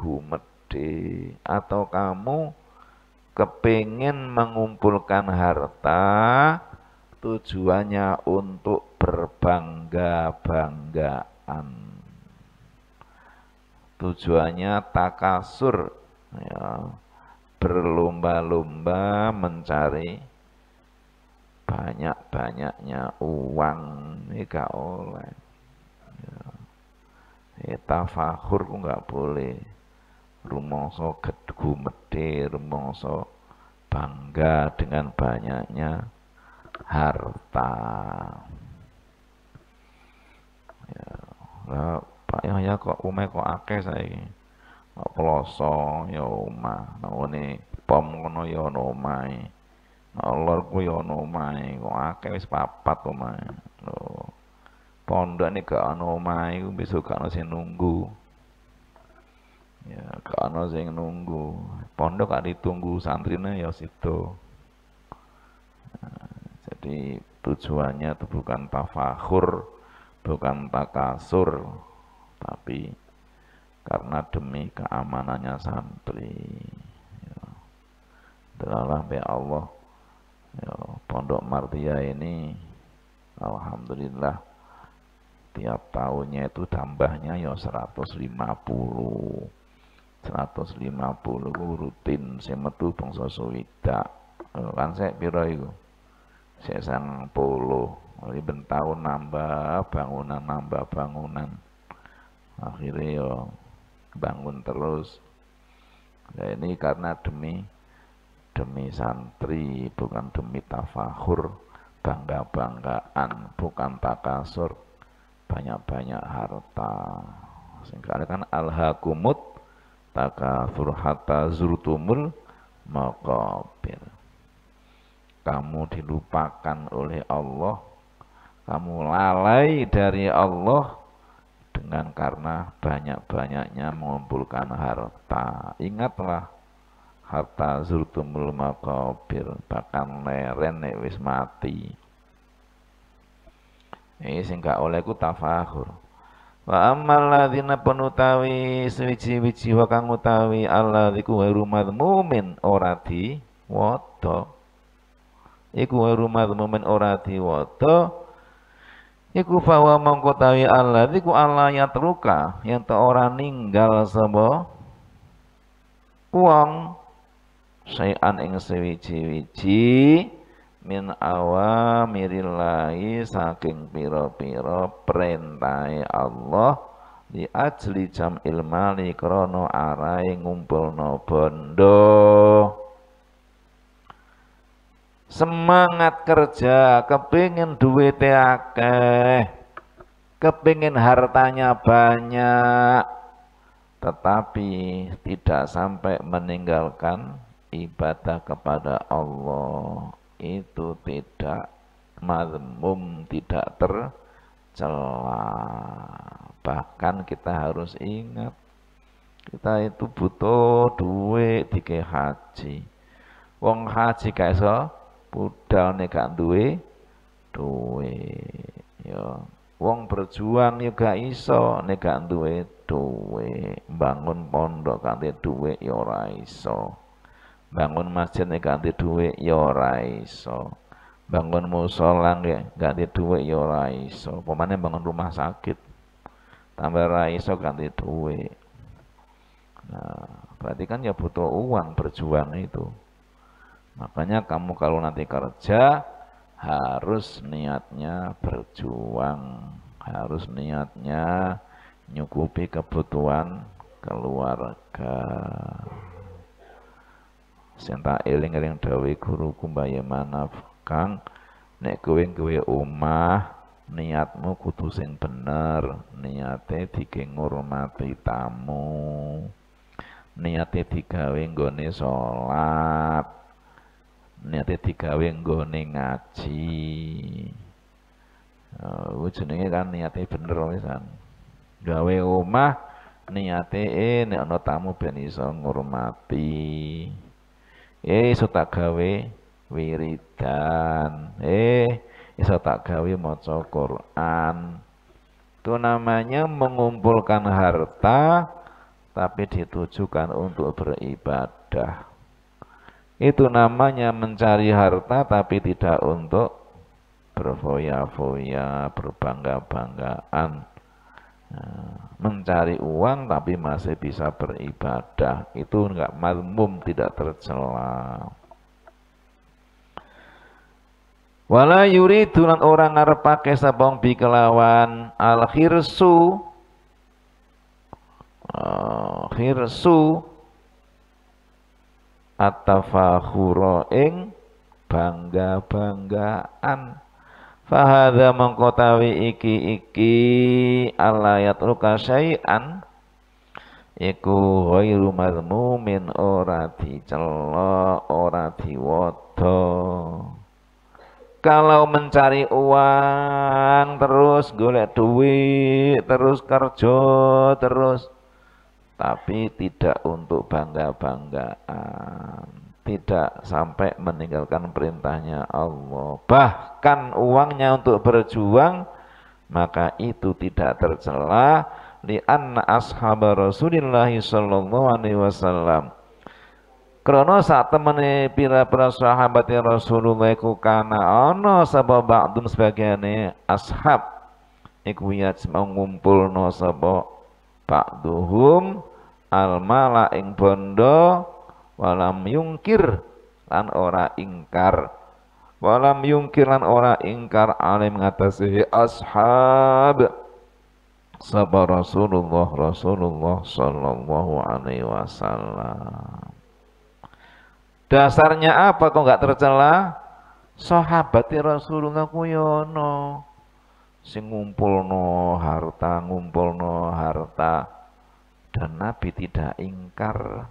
gumede atau kamu kepingin mengumpulkan harta tujuannya untuk berbangga-banggaan. Tujuannya takasur, ya, berlomba-lomba mencari banyak-banyaknya uang ini gak oleh ya. tafahur nggak boleh rumangsa gumedhe rumoso bangga dengan banyaknya harta ya lah Pak Yahya kok umai kok ake saya kok kloso ya omah nangone pom ngono ya ono omahe lor ku ya ono kok ake wis papat omahe lho pondok ini gak ono besok gak nasi nunggu ya karena saya nunggu pondok ada tunggu santrinya ya situ nah, jadi tujuannya itu bukan tafakhur bukan takasur tapi karena demi keamanannya santri ya. adalah ya Allah ya, pondok Martia ini Alhamdulillah tiap tahunnya itu tambahnya ya 150 150 ku rutin sing metu bangsa Kan sek pira iku? Sek 90. Mari ben taun nambah bangunan nambah bangunan. Akhirnya yo bangun terus. Nah ini karena demi demi santri, bukan demi tafahur, bangga-banggaan, bukan takasur, banyak-banyak harta. Singkatnya kan alhakumut takatsur hatta zurtumul maqabir kamu dilupakan oleh Allah kamu lalai dari Allah dengan karena banyak-banyaknya mengumpulkan harta ingatlah harta zurtumul maqabir bahkan leren wis mati ini sehingga olehku tafahur Wa ammal ladzina panutawi suwiji-wiji wa kang utawi alladziku ghairu madzmumin ora di wada. Iku ghairu madzmumin ora di wada. Iku fawa mongko tawi alladziku yang yatruka yen ta ora ninggal sapa Uang sayan ing suwiji min awamirillahi saking piro-piro perintai Allah di ajli jam ilmali krono arai ngumpul no bondo semangat kerja kepingin ya akeh kepingin hartanya banyak tetapi tidak sampai meninggalkan ibadah kepada Allah itu tidak mazmum, tidak tercela. Bahkan kita harus ingat kita itu butuh duit dike haji. Wong haji kaiso budal budalne gak duwe duit. Ya, wong berjuang juga ya gak iso nih gak duwe duit. Bangun pondok gak duwe yo ya ora iso bangun masjid nih ganti duit yora ya raiso, iso bangun musola nih ganti duit yora ya raiso, iso bangun rumah sakit tambah raiso ganti duit nah berarti kan ya butuh uang berjuang itu makanya kamu kalau nanti kerja harus niatnya berjuang harus niatnya nyukupi kebutuhan keluarga sing tak eling-eling dawuh guru kumbaya Manaf Kang nek kowe gawe omah niatmu kudu sing bener niate dige ngurmati tamu niate digawe nggone salat niate digawe nggone ngaji ya, Uh, jenenge kan niate bener wisan. Gawe omah niate e nek ana tamu ben iso ngurmati eh iso tak gawe wiridan eh iso tak gawe maca Quran itu namanya mengumpulkan harta tapi ditujukan untuk beribadah itu namanya mencari harta tapi tidak untuk berfoya-foya berbangga-banggaan mencari uang tapi masih bisa beribadah itu enggak mazmum tidak tercela wala yuridu lan ora ngarepake sabong bi kelawan al khirsu uh, khirsu atafakhura ing bangga-banggaan fahadha mengkotawi iki iki ala yatruka syai'an iku ghairu mazmumin ora dicela ora diwada kalau mencari uang terus golek duit terus kerja terus tapi tidak untuk bangga-banggaan tidak sampai meninggalkan perintahnya Allah. Bahkan uangnya untuk berjuang maka itu tidak tercela anna ashab Rasulillah sallallahu alaihi wasallam. Karena saat temene pira-pira sahabat ya Rasulullah iku kana ana sapa ba'dum sebagiane ashab iku yajma'u ngumpulno sapa ba'duhum al mala ing bondo walam yungkir lan ora ingkar walam yungkir lan ora ingkar alim ngatasihi ashab sabar Rasulullah Rasulullah sallallahu alaihi wasallam dasarnya apa kok nggak tercela sahabati Rasulullah kuyono sing ngumpulno harta ngumpulno harta dan Nabi tidak ingkar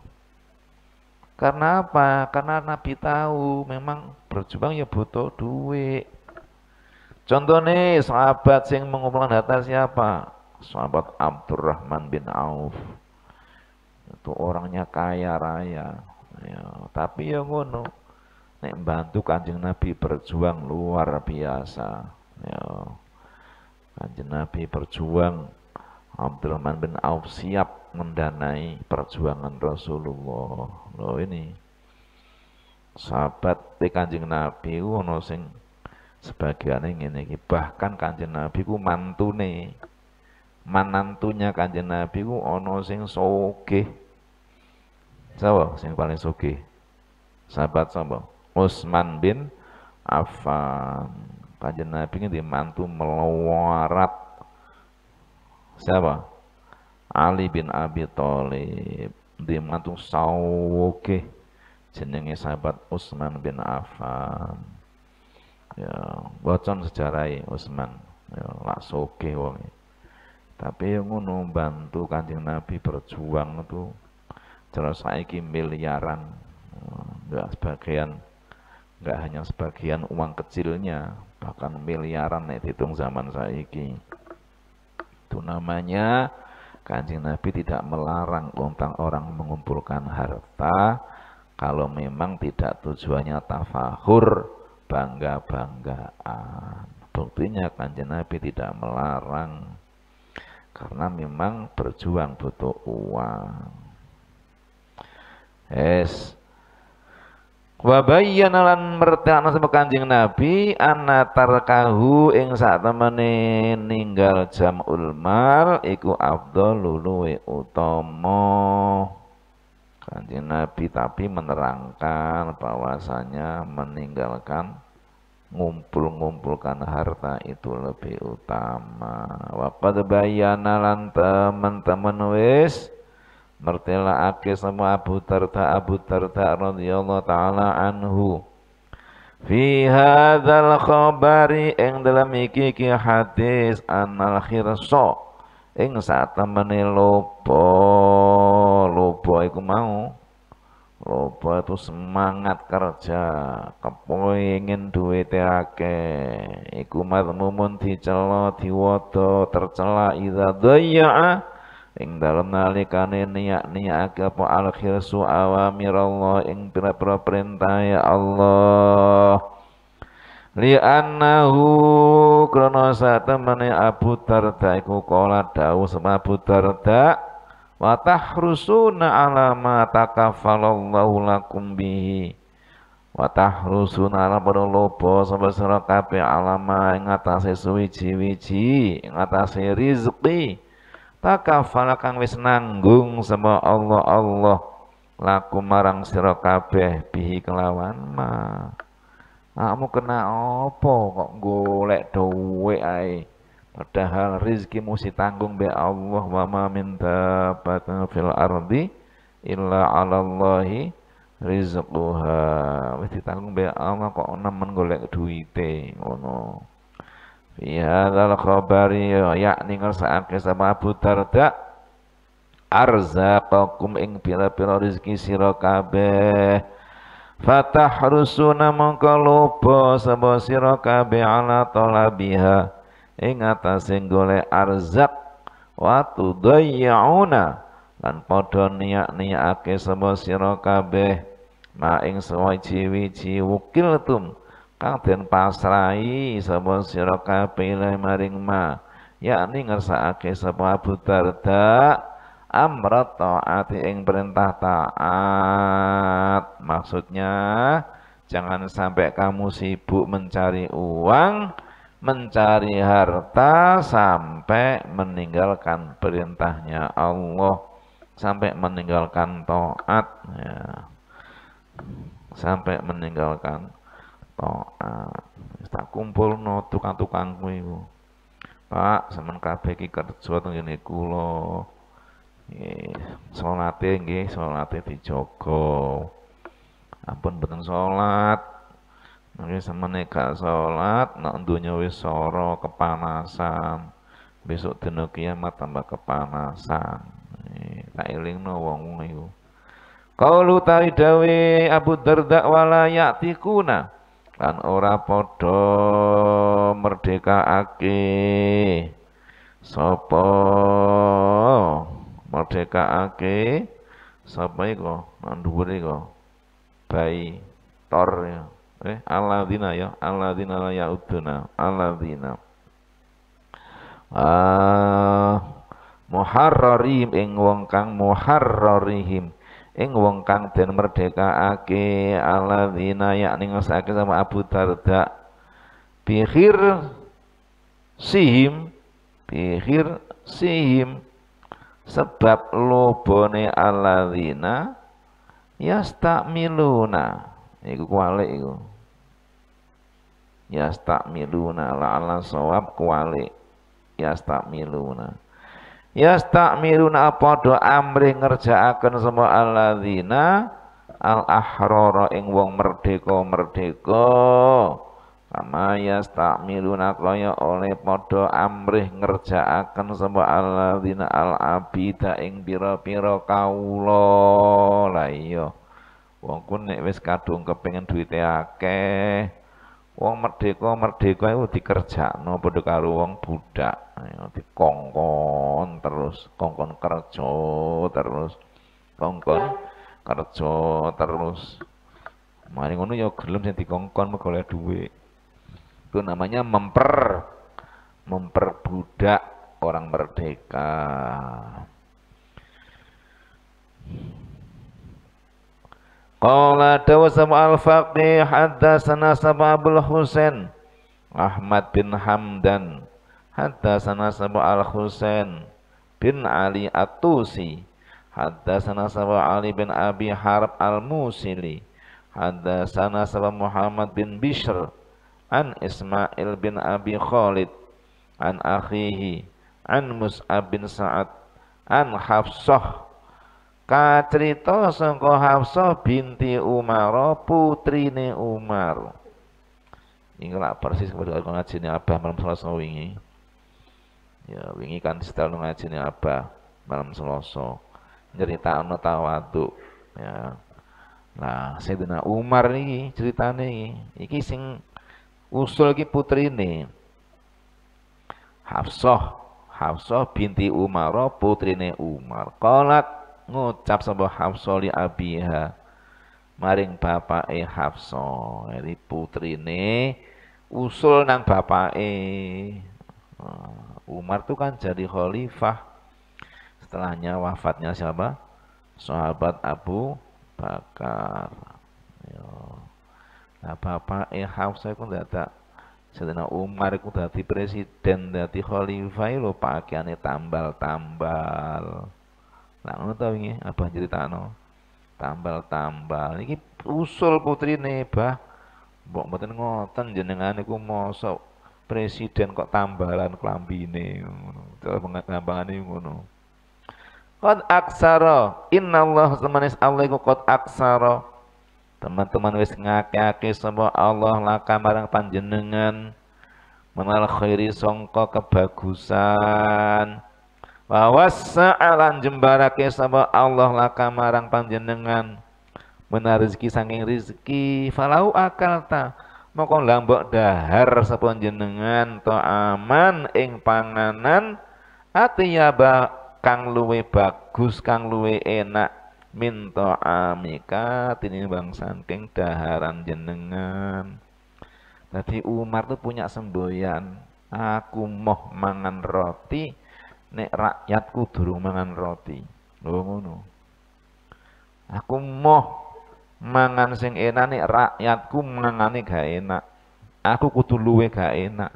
karena apa? Karena Nabi tahu memang berjuang ya butuh duit. Contoh nih, sahabat yang mengumpulkan harta siapa? Sahabat Abdurrahman bin Auf. Itu orangnya kaya raya. Ya, tapi ya ngono. Nek bantu kanjeng Nabi berjuang luar biasa. Ya. Kanjeng Nabi berjuang Abdurrahman bin Auf siap mendanai perjuangan Rasulullah. Loh ini sahabat di Kanjeng Nabi ono sing sebagian ngene iki bahkan Kanjeng Nabi ku mantune manantunya Kanjeng Nabi ku ono sing sogih sapa sing paling sogih sahabat sapa Utsman bin Affan Kanjeng Nabi ngendi mantu meluarat, siapa Ali bin Abi Thalib dimantung sawoke, jenenge sahabat Utsman bin Affan ya bocon sejarah e, Utsman ya lak soke wong e. tapi yang ngono bantu kanjeng Nabi berjuang itu cara saiki miliaran enggak sebagian enggak hanya sebagian uang kecilnya bahkan miliaran nih hitung zaman saiki itu namanya Kanjeng Nabi tidak melarang tentang orang mengumpulkan harta kalau memang tidak tujuannya tafahur bangga-banggaan. Buktinya Kanjeng Nabi tidak melarang karena memang berjuang butuh uang. Es wa bayyana lan mertekno sapa Kanjeng Nabi tarkahu ing temene ninggal jam mal iku afdhalul wa utama Kanjeng Nabi tapi menerangkan bahwasanya meninggalkan ngumpul-ngumpulkan harta itu lebih utama. qad bayyana lan teman-teman wis ake sama Abu Tarta Abu Tarta radhiyallahu taala anhu fi hadzal khabari ing dalam iki ki hadis anal khirsa ing saat temene lobo lobo iku mau lobo itu semangat kerja kepengin duwite akeh iku madmumun dicela diwada tercela idza dhayya ing dalem nalikane niat-niatake apa al khirsu awamirallah ing pira-pira perintah ya Allah li li'annahu krana satemene Abu Darda iku kala dawuh sama Abu Darda wa tahrusuna ala ma takafalallahu lakum bihi wa tahrusuna ala pada lobo sama sira kabeh alama ing atase suwiji-wiji ing atase rizqi takafala kang wis nanggung sama Allah Allah laku marang sira kabeh bihi kelawan ma kamu kena apa kok golek duwe ae padahal rizki si tanggung be Allah wa ma min fil ardi illa 'ala Allahi rizquha wis tanggung be Allah kok nemen golek duwite ngono Bihadal khabari ya, yakni ngersa'ake sama Abu Darda arzaqakum ing bila-bila rezeki sirakabeh fatah rusuna mongko lobo sapa ala tolabiha Ingata atase arzak wa tudayyauna lan podo niyak-niyakake sapa sira ma ing sawiji-wiji kang den pasrai sapa sira kabeh maring ma yakni ngersakake sapa Abu Darda amra taati ing perintah taat maksudnya jangan sampai kamu sibuk mencari uang mencari harta sampai meninggalkan perintahnya Allah sampai meninggalkan taat ya. sampai meninggalkan taat. Eh, tak no tukang-tukangku iku. Pak, sampean kabeh iki kerja teng ngene kula. Nggih, salate nggih, salate dijaga. Ampun boten salat. Nggih sampeyan gak salat, nek donya wis soro kepanasan. Besok dina kiamat tambah kepanasan. Nggih, tak elingno wong-wong iku. Qaulu tawi dawe Abu Darda wala ya'tikuna lan ora padha sopo sapa merdekaake sapa iku nang dhuwur iku bayi tor ya eh alladzina ya alladzina la yauduna alladzina ah muharrarihim ing wong kang muharrarihim ing wong kang den merdekaake alladzina yakni ngesake sama Abu Darda bihir sihim bihir sihim sebab lobone yastak miluna, iku kualik iku ala ala sawab kualik miluna yastakmiruna padha amri ngerjaaken semua alladzina al ahrara ing wong merdeka-merdeka kama yastakmiruna kaya oleh padha amrih ngerjaaken semua alladzina al abida ing pira-pira kawula la iya wong ku nek wis kadung kepengin duwite akeh Wong merdeka merdeka itu no bodoh karu wong budak, ya, dikongkon terus, kongkon kerja terus, kongkon kerja terus. Mari ngono ya gelem sing dikongkon mergo oleh Itu namanya memper memperbudak orang merdeka. Qala sama al-faqih hatta sana sama Abul Husain Ahmad bin Hamdan hatta sana sama al-Husain bin Ali At-Tusi sana sama Ali bin Abi Harb al-Musili hatta sana sama Muhammad bin Bishr an Ismail bin Abi Khalid an akhihi an Mus'ab bin Sa'ad an Hafsah Katrito sangka Hafsa binti Umar ne Umar ini lak persis kepada kalau ngaji ini abah malam selasa wingi ya wingi kan setelah ngaji ini abah malam selasa cerita ono tawaduk ya nah Sayyidina Umar ini ceritane ini iki sing usul ki putrine Hafsah Hafsah binti Umar putrine Umar qalat ngucap sapa Hafsah li abiha maring bapake Hafsa jadi putrine usul nang bapake ah, Umar tu kan jadi khalifah setelahnya wafatnya siapa sahabat Abu Bakar Yo. Ya. nah e Hafsah iku ndak Sayyidina Umar ku dadi presiden, dadi khalifah lho pakaiane tambal-tambal. Lah ngono to wingi abah critakno. Tambal-tambal Ini usul putrine bah. Bok mboten ngoten jenengan niku mosok presiden kok tambalan klambine ngono. Cara pengambangane ngono. Qad aksara innallaha samanis Allah iku qad aksara. Teman-teman wis ake sapa Allah laka marang panjenengan menal khairi sangka kebagusan. Wawassa'alan jembarake sama Allah laka marang panjenengan menar rezeki saking rezeki falau ta Mokong lambok dahar seponjenengan jenengan to aman ing panganan ya bak kang luwe bagus kang luwe enak minto amika tinimbang saking daharan jenengan tadi Umar tuh punya semboyan aku moh mangan roti nek rakyatku durung mangan roti. Lho ngono. Aku moh mangan sing enak nek rakyatku mangane gak enak. Aku kudu luwe gak enak.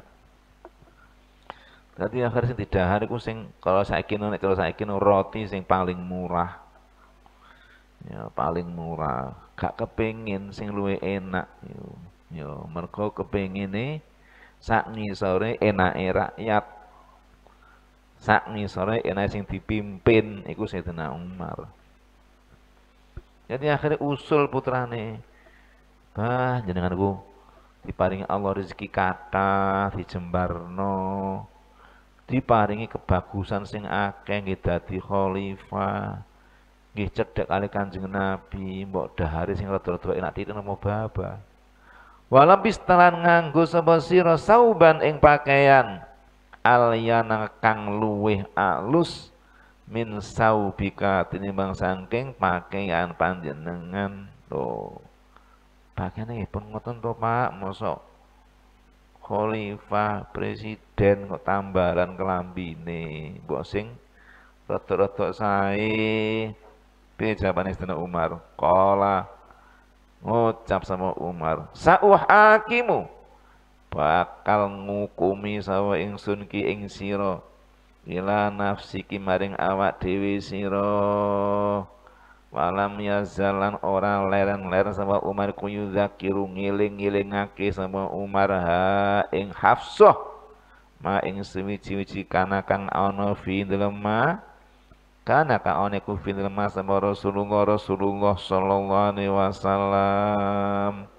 Dadi akhir sing didahar iku sing kalau saiki nek kalau saiki roti sing paling murah. Ya paling murah. Kak kepengin sing luwe enak. Yo, yo mergo kepengine sak ngisore enake rakyat sak ngisore enak sing dipimpin iku Sayyidina Umar jadi akhirnya usul putrane bah jenenganku diparingi Allah rezeki kata dijembarno diparingi kebagusan sing akeh nggih dadi khalifah nggih cedhek kali Kanjeng Nabi mbok dahari sing rada-rada enak titik nemu baba walam pistalan nganggo sapa sira sauban ing pakaian alyana kang luweh alus min saubika tinimbang sangking pakaian panjenengan tuh pakaian pun ngotong tuh Pak mosok khalifah presiden kok tambaran kelambi nih sing rotok rotok saya piye panis Sayyidina Umar kola ngucap sama Umar hakimu bakal ngukumi sawa ingsun ki ing sira ila ki maring awak dhewe sira Walam jalan ora leren-leren sama Umar kuyu zakiru ngiling-ngilingake sama Umar ha ing Hafsah ma ing sewiji-wiji kana kang ana fi dalema kana kang ana ku fi dalema sama Rasulullah Rasulullah sallallahu alaihi wasallam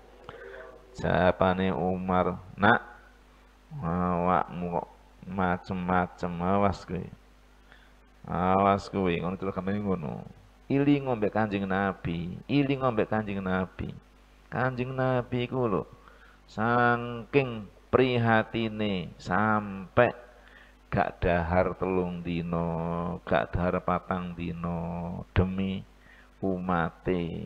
siapa nih Umar, "Nak, awakmu kok macem-macem awas kowe." Awas kowe, ngono telegane ngono. Iling ngombe Kanjeng Nabi, iling ngombe Kanjeng Nabi. Kanjeng Nabi ku lho saking prihatine sampai gak dahar telung dino, gak dahar patang dino demi umate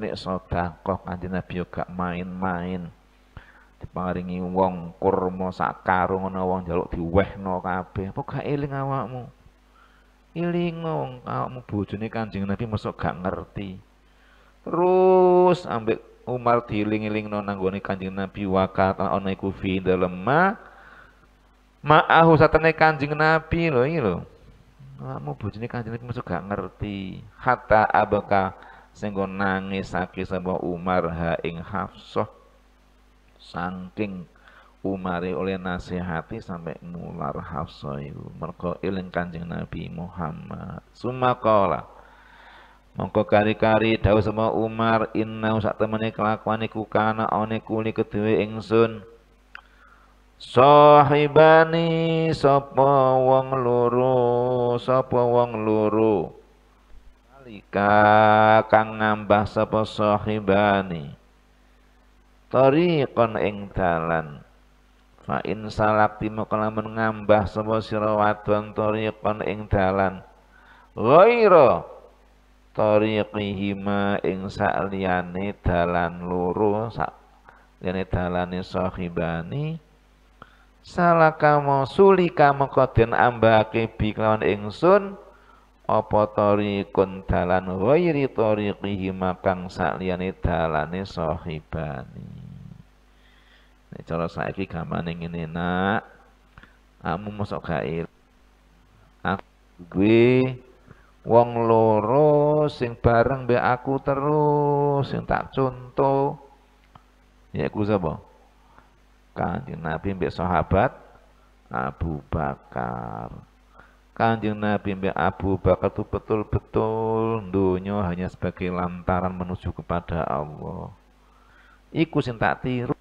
nek sedekah anjing Nabi yo gak main-main diparingi wong kurma sak karung ana wong njaluk diwehno kabeh apa gak eling awakmu eling wong awakmu bojone kanjeng Nabi mosok gak ngerti terus ambek Umar dieling-elingno nanggone kanjeng Nabi wakat ana iku fi dalem ma ma'ahu satene kanjeng Nabi lho iki iya lho awakmu bojone kanjeng Nabi mosok gak ngerti hatta abaka sehingga nangisake sapa Umar ha ing Hafsah saking Umari oleh nasihati sampai mular Hafsah itu merko iling Kanjeng Nabi Muhammad sumakola mongko kari-kari dawuh sama Umar inna sak temene kelakuan iku kana ane kuli kedhewe ingsun sahibani sapa wong loro sapa wong loro Tarika kang ngambah sapa sahibani Tariqon ing dalan Fa in salakti mukalamun ngambah sapa sira wadon tariqan ing dalan Ghaira tariqihima ing sakliyane dalan loro sak liyane dalane sahibani salaka masulika moko den ambake bi kelawan ingsun apa tariqun dalan ghairi tariqihi makang sakliyane dalane sahibani Nek cara saiki gamane ngene nak kamu mosok aku gue wong loro sing bareng be aku terus sing tak contoh yaiku sapa Kanjeng Nabi mbek sahabat Abu Bakar Kanjeng Nabi Mbak Abu Bakar itu betul-betul dunia hanya sebagai lantaran menuju kepada Allah. Iku sing tak tiru.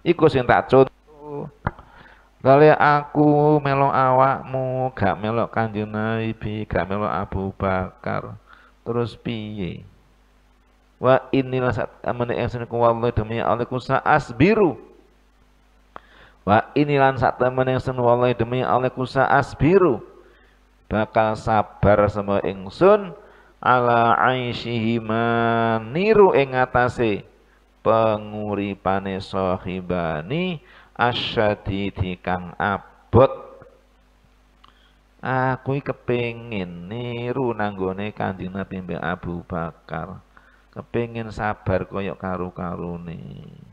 Iku sing tak contoh. Lale aku melok awakmu, gak melok Kanjeng Nabi, gak melok Abu Bakar. Terus piye? Wa inilah saat amane ingsun demi Allah ku saasbiru. biru Wa inilan sak temen yang senu wallahi demi Allah kusa asbiru bakal sabar semua ingsun ala aisyihi maniru ing penguripane sahibani asyadidi kang abot aku kepingin niru nanggone kanjeng Nabi Abu Bakar kepingin sabar koyok karu nih.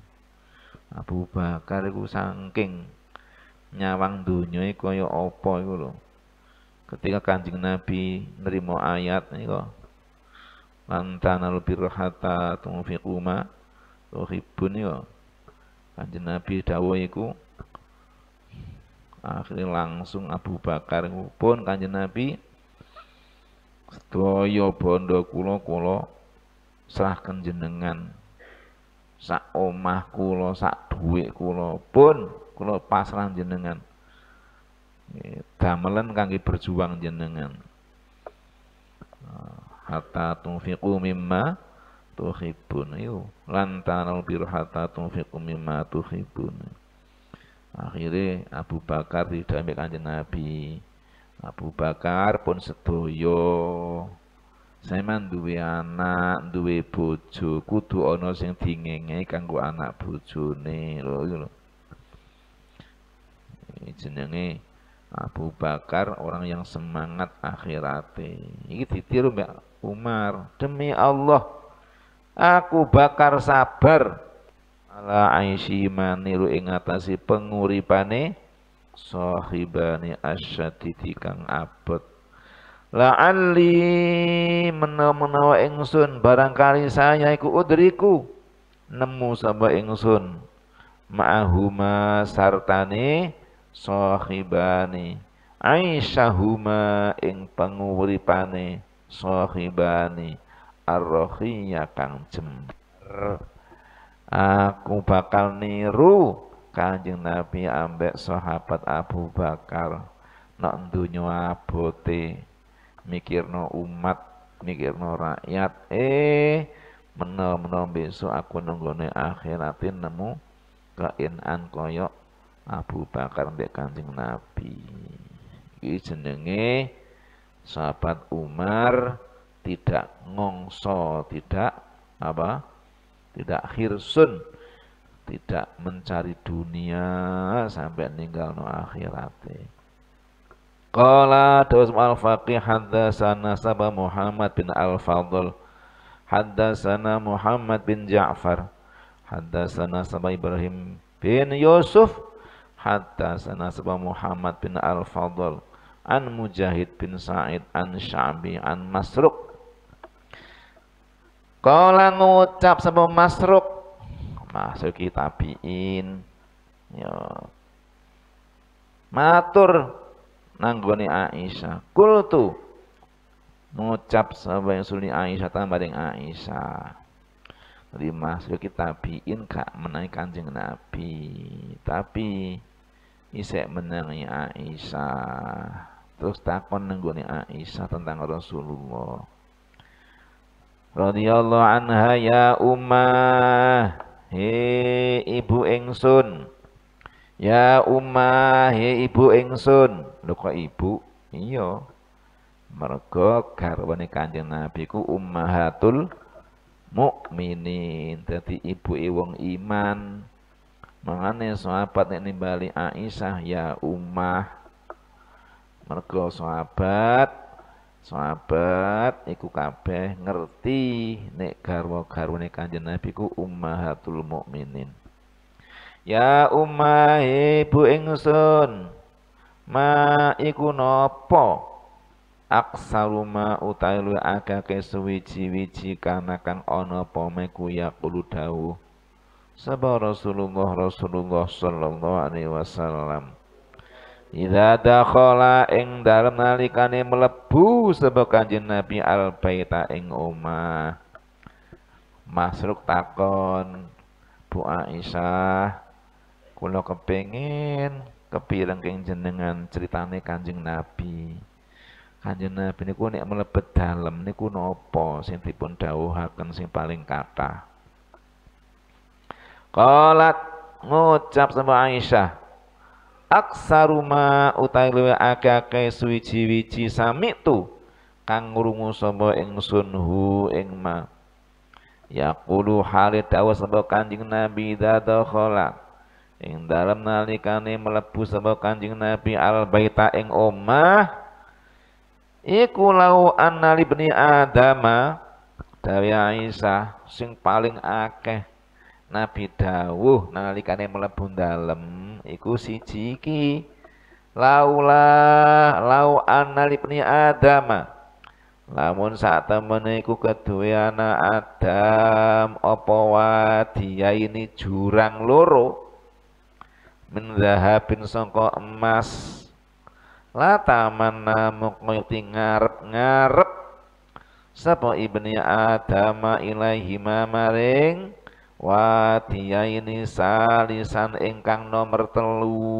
Abu Bakar iku saking nyawang dunia e kaya apa iku lho. Ketika Kanjeng Nabi nerima ayat niku lan tanal birhata lo tuhibun kok Kanjeng Nabi dawuh iku akhirnya langsung Abu Bakar pun Kanjeng Nabi sedaya bondo kulo kula serahkan jenengan sak omah kulo sak duit kulo pun kulo pasrah jenengan. Damelen kangi berjuang jenengan. Ah, hatta tunfiqu mimma tuhibun. Yo, lantanal kumima hatta tunfiqu mimma tuhibun. Akhirnya Abu Bakar tidak ambil kanjeng Nabi. Abu Bakar pun sedoyo Seman duwe anak, duwe bojo, kudu ana sing dingenge kanggo anak bojone lho loh lho. Jenenge Abu Bakar orang yang semangat akhirate. Iki ditiru Mbak Umar. Demi Allah, aku bakar sabar ala aishi maniru ing atase penguripane sahibane asyadidi kang abot la'alli menawa ingsun barangkali saya iku udriku nemu sapa ingsun ma'ahuma sartane sahibani aisyahuma ing panguripane sahibani arrohiya kang jember aku bakal niru kanjeng Nabi ambek sahabat Abu Bakar nak dunya abote mikirno umat mikirno rakyat eh menom-menom besok aku nunggone akhiratin nemu kainan koyok Abu Bakar mbek Kanjeng Nabi iki jenenge sahabat Umar tidak ngongso tidak apa tidak hirsun tidak mencari dunia sampai ninggal no akhiratnya Qala terus al-faqih sana Sabah Muhammad bin Al-Fadl sana Muhammad bin Ja'far sana Sabah Ibrahim bin Yusuf sana Sabah Muhammad bin Al-Fadl an Mujahid bin Sa'id an Sya'bi an Masruk Qala ngucap sapa Masruk masuk tabiin ya matur nanggoni Aisyah. Kultu mengucap sapa yang suni Aisyah tambaring Aisyah. Lima kita biin kak menaik kanjeng Nabi. Tapi isek menangi Aisyah. Terus takon nanggoni Aisyah tentang Rasulullah. Radhiyallahu anha ya ummah. Hei ibu Engsun. Ya ummah, ibu ingsun. Lho kok ibu? Iya. Mergo garwane Kanjeng Nabi ku ummahatul mukminin. Dadi ibuke wong iman. Mangane sahabat nek nimbali Aisyah ya ummah. Mergo sahabat sahabat iku kabeh ngerti nek garwa-garwane Kanjeng Nabi ku ummahatul mukminin. Ya ummahe bu ingsun. Ma iku napa? Aksaruma utai utailu akake suwiji-wiji kana kang ana apa meku yaqulu dawuh. Sapa Rasulullah Rasulullah sallallahu alaihi wasallam. Idza dakhala ing dalem nalikane mlebu sapa Kanjeng Nabi al baita ing omah. Masruk takon Bu Aisyah Kula kepengin kepireng keng jenengan ceritane Kanjeng Nabi. Kanjeng Nabi niku nek mlebet dalem niku nopo sing dipun dawuhaken sing paling kata. Qalat ngucap sama Aisyah aksaruma utai luwe akeh suwiji-wiji sami tu kang ngrungu sapa ingsun hu ing ma yaqulu halid dawa sapa kanjeng nabi dadakhala ing dalam nalikane melebu sapa Kanjeng Nabi al baita ing omah iku lau annali bni adama dawe Aisyah sing paling akeh Nabi dawuh nalikane melebu dalam iku siji iki laula lau annali bni adama Lamun saat temene iku keduwe anak Adam opo wadia ini jurang loro min zahabin sangka emas la tamanna muqti ngarep-ngarep sapa ibni adama ilaihi maring wadiya ini salisan ingkang nomor telu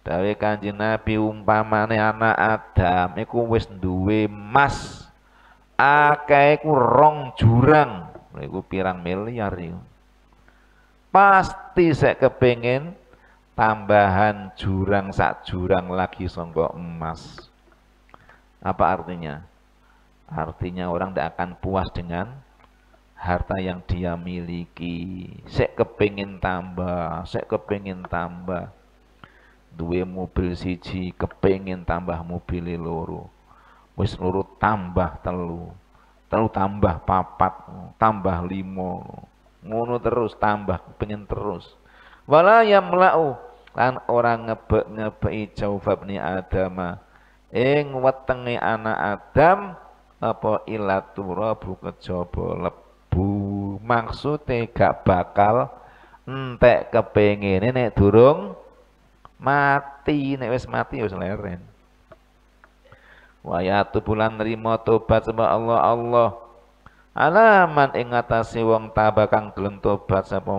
Dawe Kanjeng Nabi umpamane anak Adam iku wis duwe emas akeh ku rong jurang iku pirang miliar iku Pasti saya kepingin tambahan jurang sak jurang lagi songgo emas. Apa artinya? Artinya orang tidak akan puas dengan harta yang dia miliki. Saya kepingin tambah, saya kepingin tambah. Dua mobil siji kepingin tambah mobil e loro. Wis loro tambah telu, telu tambah papat, tambah limo ngono terus tambah pengen terus wala yamlau lan orang ngebek ngebeki ni adama ing wetenge anak adam apa ilatura buket jaba lebu maksude gak bakal entek kepengene nek durung mati nek wis mati ya wis leren wayatu bulan rimo tobat sama Allah Allah alaman ingatasi wong taba kang gelem tobat sapa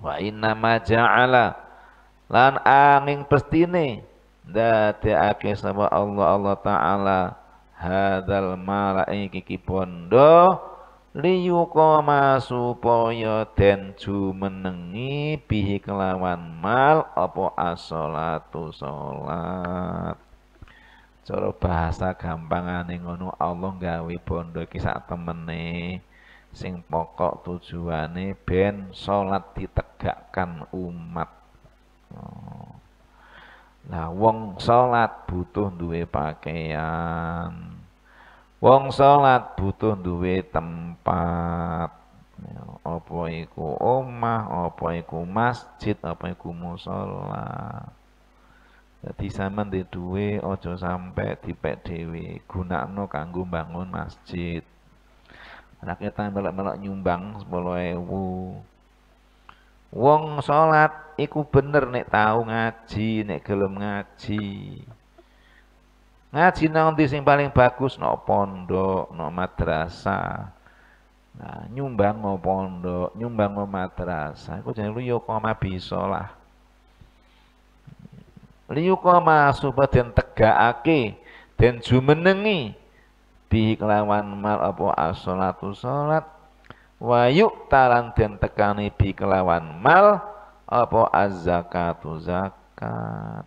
wa inna ma ja'ala lan angin pestine dadiake sapa Allah Allah taala hadal mala ing iki bondo liyukoma supaya den jumenengi bihi kelawan mal apa as-salatu salat cara bahasa gampangane ngono Allah gawe bondo kisah sak temene sing pokok tujuane ben salat ditegakkan umat Nah, wong salat butuh duwe pakaian. Wong salat butuh duwe tempat. Apa iku omah, apa iku masjid, apa iku musala. Dadi zaman duwe ojo sampai sampe dipek dhewe, gunakno kanggo bangun masjid. Rakyat melak-melak nyumbang 10.000. Wong sholat iku bener nek tau ngaji, nek gelem ngaji. Ngaji nanti sing paling bagus no pondok, no madrasah. Nah, nyumbang mau pondok, nyumbang mau madrasah, aku jangan lu yo ya koma bisa lah liukoma supaya den tegakake den jumenengi di kelawan mal apa as-salatu salat wa yuk talan den tekani bi mal apa az-zakatu zakat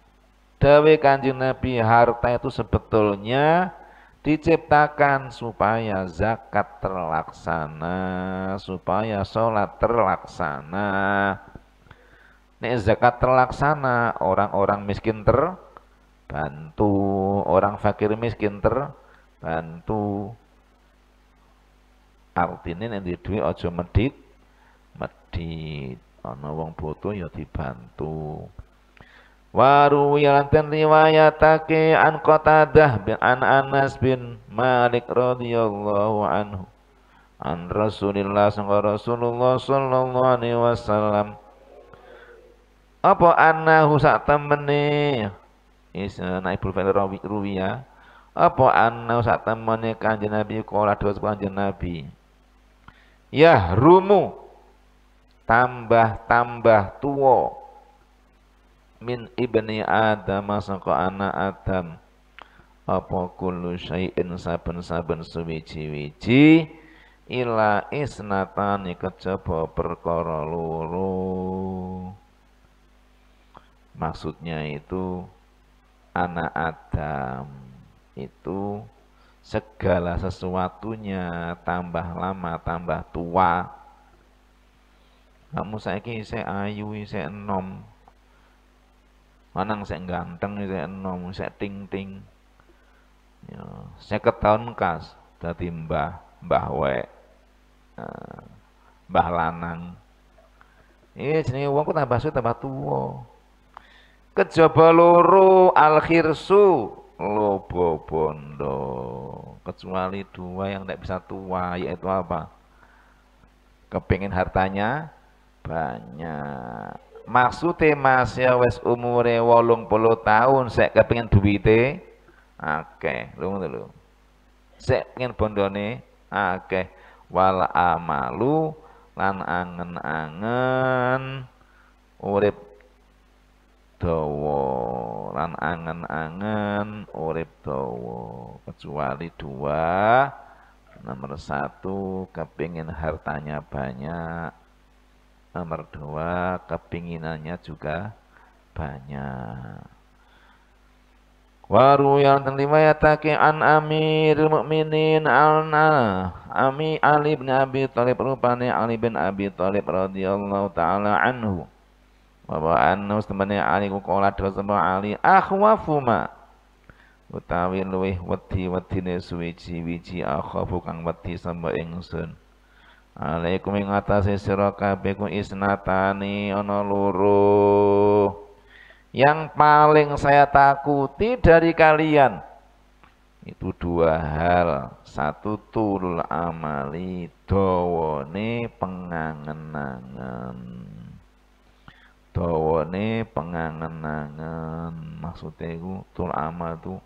dawe kanjeng Nabi harta itu sebetulnya diciptakan supaya zakat terlaksana supaya sholat terlaksana Nek zakat terlaksana, orang-orang miskin bantu orang fakir miskin terbantu. Artinya nek di duit ojo medit, medit. Ana wong butuh ya dibantu. Waru yalanten riwayatake an Qatadah bin an Anas bin Malik radhiyallahu anhu. An Rasulillah sangka Rasulullah sallallahu alaihi wasallam apa anahu sak temene is naibul fa'il ruwiya apa anahu sak temene kanjeng nabi dua dawuh kanjeng nabi ya rumu tambah-tambah tua min ibni adam saka anak adam apa kullu syai'in saben-saben suwiji-wiji ila isnatani kecoba perkara loro Maksudnya itu anak Adam itu segala sesuatunya tambah lama tambah tua. Kamu saya saya ayu, saya enom. Manang saya ganteng, saya enom, saya ting-ting. Ya, saya ketahuan kas, dari mbah, mbah wek. Nah, mbah lanang. ini iya, jenis uangku tambah suwe tambah tua kejaba loro al khirsu lobo bondo kecuali dua yang tidak bisa tua yaitu apa kepingin hartanya banyak maksudnya masih ya, wes umure wolung puluh tahun saya kepingin duwite oke. okay. lu dulu saya pengen bondo oke. okay. wal amalu lan angen-angen urip dawa lan angan-angan urip dawa kecuali dua nomor satu kepingin hartanya banyak nomor dua kepinginannya juga banyak Waru yang terlima taki an amir mu'minin alna Ami Ali bin Abi Talib rupane Ali bin Abi Talib radhiyallahu taala anhu bahwa anu temene ali ku kala dosa ali akhwafuma utawi luwih wedi wedine suwiji wici akhafu kang wati samba ingsun alaikum ing atas sira beku isnatani ono luru yang paling saya takuti dari kalian itu dua hal satu tulul amali dawane pengangen dawane pengangan-angan maksudnya itu tul amal itu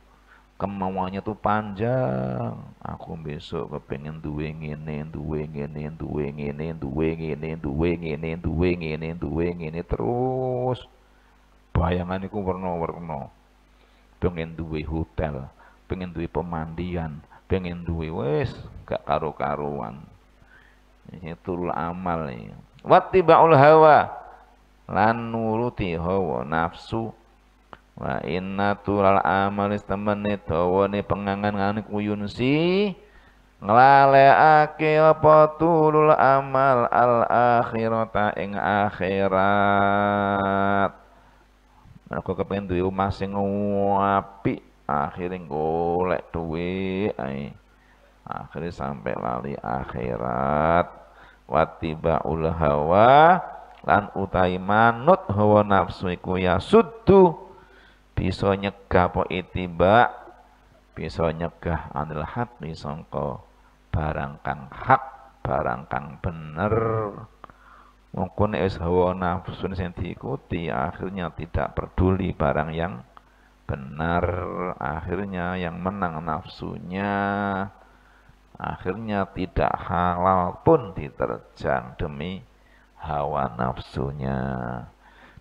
kemauannya tuh panjang aku besok kepengen duwe ngene duwe ngene duwe ngene duwe ngene duwe ngene duwe ngene duwe ngene terus bayangan iku warna-warna pengen duwe hotel pengen duwe pemandian pengen duwe wes gak karu-karuan ini tul amal ya wattibaul hawa lan nuruti hawa nafsu wa inna tural amalis temene dawane pengangan-angan kuyun si nglalekake apa tulul amal al akhirata ing akhirat aku kepengen duwe omah sing apik akhire golek duwe ae akhire sampai lali akhirat ul hawa lan utai manut hawa nafsu iku ya suddu bisa nyegah po itibak bisa nyegah anil haqi sangka barang kang hak barang kang bener mungkin es hawa nafsu sing diikuti akhirnya tidak peduli barang yang benar akhirnya yang menang nafsunya akhirnya tidak halal pun diterjang demi hawa nafsunya.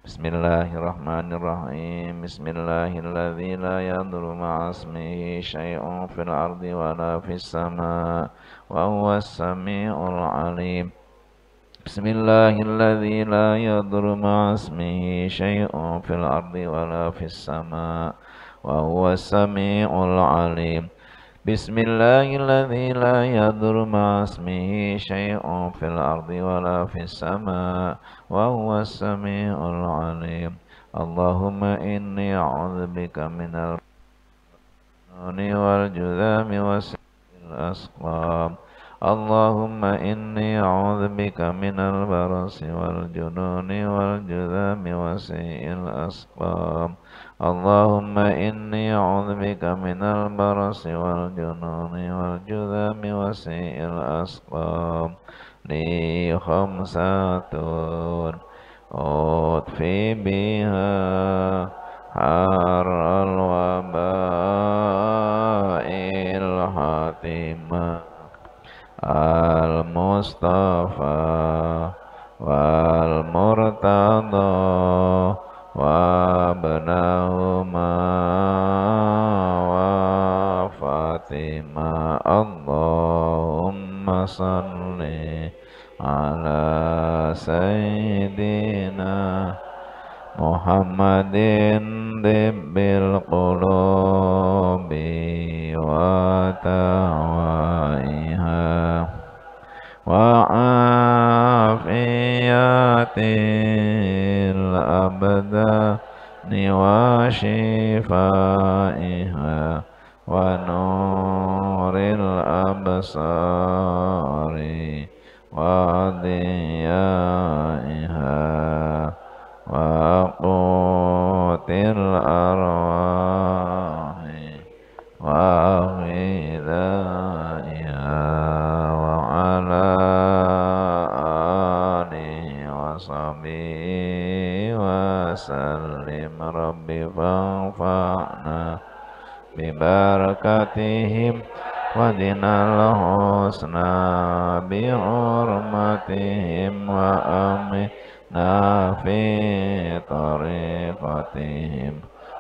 Bismillahirrahmanirrahim. Bismillahirrahmanirrahim. la yadru ma'asmihi syai'un fil ardi wa la fis sama wa huwa samiul alim. Bismillahirrahmanirrahim. la yadru ma'asmihi syai'un fil ardi wa la fis sama wa huwa samiul alim. بسم الله الذي لا يضر مع اسمه شيء في الأرض ولا في السماء وهو السميع العليم اللهم إني أعوذ بك من الجنون والجذام وسائر الأسقام اللهم إني أعوذ بك من البرص والجنون والجذام وسيء الأسقام اللهم إني أعوذ بك من البرص والجنون والجذام وسيء الأسقام لي خمسة أطفي بها حر الوباء الحاتمة المصطفى والمرتضى وابنهما وفاطمة اللهم صل على سيدنا محمد طب القلوب بطن وشفائها ونور الأبصار وضيائها وقوم barakatihim wa dinal husna bi hurmatihim wa amin fi tariqatihim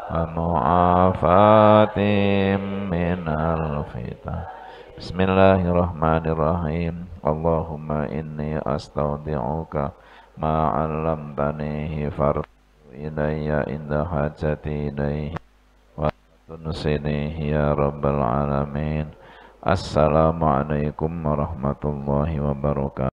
wa mu'afatihim minal fitah Bismillahirrahmanirrahim Allahumma inni astaudi'uka ma'allam tanihi tanehi ilayya inda hajati محسنيه يا رب العالمين السلام عليكم ورحمة الله وبركاته